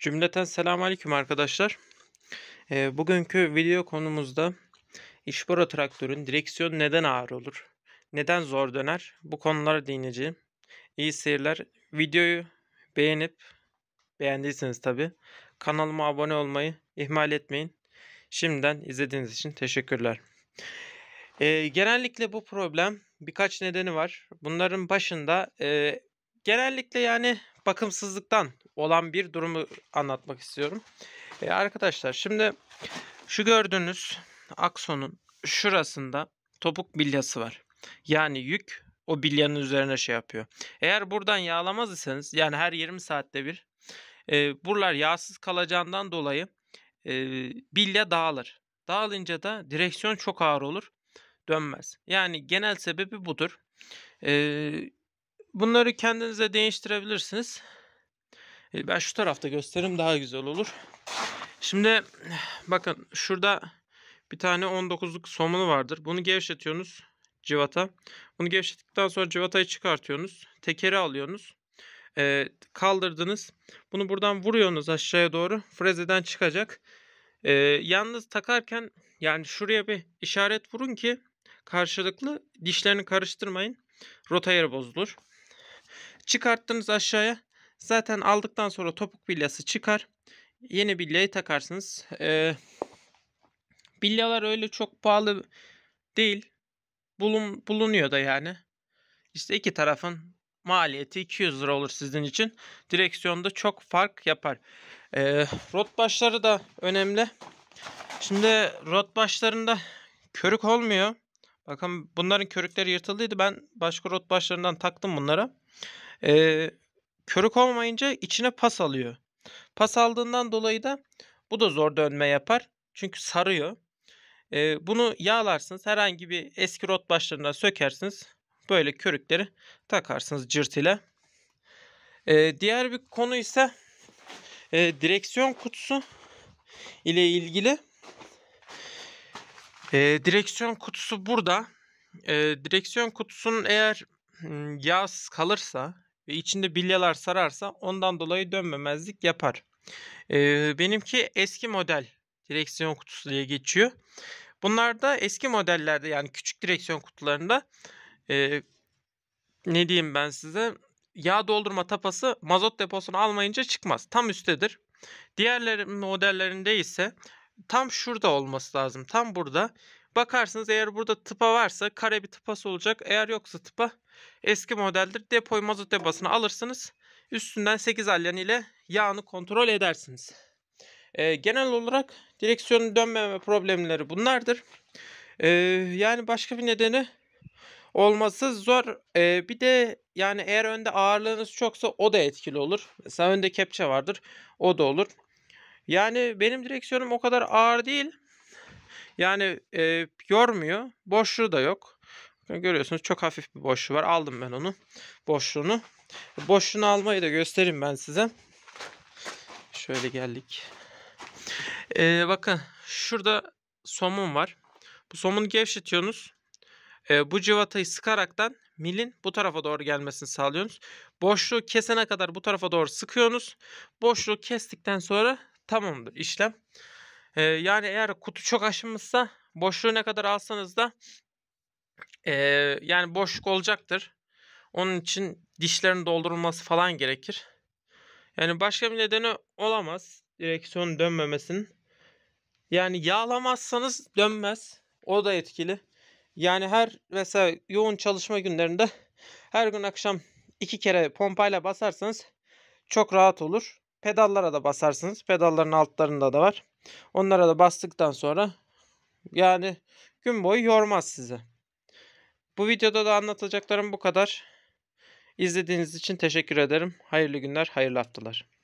Cümleten selamünaleyküm arkadaşlar. E, bugünkü video konumuzda işbora traktörün direksiyon neden ağır olur? Neden zor döner? Bu konulara değineceğim. İyi seyirler. Videoyu beğenip beğendiyseniz tabi kanalıma abone olmayı ihmal etmeyin. Şimdiden izlediğiniz için teşekkürler. E, genellikle bu problem birkaç nedeni var. Bunların başında e, genellikle yani bakımsızlıktan olan bir durumu anlatmak istiyorum. E arkadaşlar şimdi şu gördüğünüz aksonun şurasında topuk bilyası var. Yani yük o bilyanın üzerine şey yapıyor. Eğer buradan yağlamaz iseniz yani her 20 saatte bir e, buralar yağsız kalacağından dolayı e, bilya dağılır. Dağılınca da direksiyon çok ağır olur dönmez. Yani genel sebebi budur. E, bunları kendinize değiştirebilirsiniz. Ee, ben şu tarafta gösteririm daha güzel olur. Şimdi bakın şurada bir tane 19'luk somunu vardır. Bunu gevşetiyorsunuz civata. Bunu gevşettikten sonra civatayı çıkartıyorsunuz. Tekeri alıyorsunuz. E, kaldırdınız. Bunu buradan vuruyorsunuz aşağıya doğru. Frezeden çıkacak. E, yalnız takarken yani şuraya bir işaret vurun ki karşılıklı dişlerini karıştırmayın. Rota yeri bozulur. Çıkarttınız aşağıya. Zaten aldıktan sonra topuk bilyası çıkar. Yeni bilyayı takarsınız. Ee, bilyalar öyle çok pahalı değil. Bulun, bulunuyor da yani. İşte iki tarafın maliyeti 200 lira olur sizin için. Direksiyonda çok fark yapar. Ee, rot başları da önemli. Şimdi rot başlarında körük olmuyor. Bakın bunların körükleri yırtıldıydı. Ben başka rot başlarından taktım bunlara. Ee, körük olmayınca içine pas alıyor. Pas aldığından dolayı da bu da zor dönme yapar. Çünkü sarıyor. E, bunu yağlarsınız. Herhangi bir eski rot başlarına sökersiniz. Böyle körükleri takarsınız cırt ile. E, diğer bir konu ise e, direksiyon kutusu ile ilgili. E, direksiyon kutusu burada. E, direksiyon kutusunun eğer yağsız kalırsa ve içinde bilyalar sararsa ondan dolayı dönmemezlik yapar. Ee, benimki eski model direksiyon kutusu diye geçiyor. Bunlar da eski modellerde yani küçük direksiyon kutularında e, ne diyeyim ben size yağ doldurma tapası mazot deposunu almayınca çıkmaz. Tam üsttedir. Diğerleri modellerinde ise tam şurada olması lazım. Tam burada Bakarsınız eğer burada tıpa varsa kare bir tıpası olacak. Eğer yoksa tıpa eski modeldir. Depoyu mazot deposuna alırsınız. Üstünden 8 alyan ile yağını kontrol edersiniz. E, genel olarak direksiyonun dönmeme problemleri bunlardır. E, yani başka bir nedeni olması zor. E, bir de yani eğer önde ağırlığınız çoksa o da etkili olur. Mesela önde kepçe vardır o da olur. Yani benim direksiyonum o kadar ağır değil. Yani e, yormuyor. Boşluğu da yok. Görüyorsunuz çok hafif bir boşluğu var. Aldım ben onu. Boşluğunu. E, boşluğunu almayı da göstereyim ben size. Şöyle geldik. E, bakın şurada somun var. Bu somunu gevşetiyorsunuz. E, bu civatayı sıkaraktan milin bu tarafa doğru gelmesini sağlıyorsunuz. Boşluğu kesene kadar bu tarafa doğru sıkıyorsunuz. Boşluğu kestikten sonra tamamdır işlem. E, yani eğer kutu çok aşınmışsa boşluğu ne kadar alsanız da e, yani boşluk olacaktır. Onun için dişlerin doldurulması falan gerekir. Yani başka bir nedeni olamaz direksiyonun dönmemesinin. Yani yağlamazsanız dönmez. O da etkili. Yani her mesela yoğun çalışma günlerinde her gün akşam iki kere pompayla basarsanız çok rahat olur. Pedallara da basarsınız. Pedalların altlarında da var. Onlara da bastıktan sonra yani gün boyu yormaz sizi. Bu videoda da anlatacaklarım bu kadar. İzlediğiniz için teşekkür ederim. Hayırlı günler, hayırlı haftalar.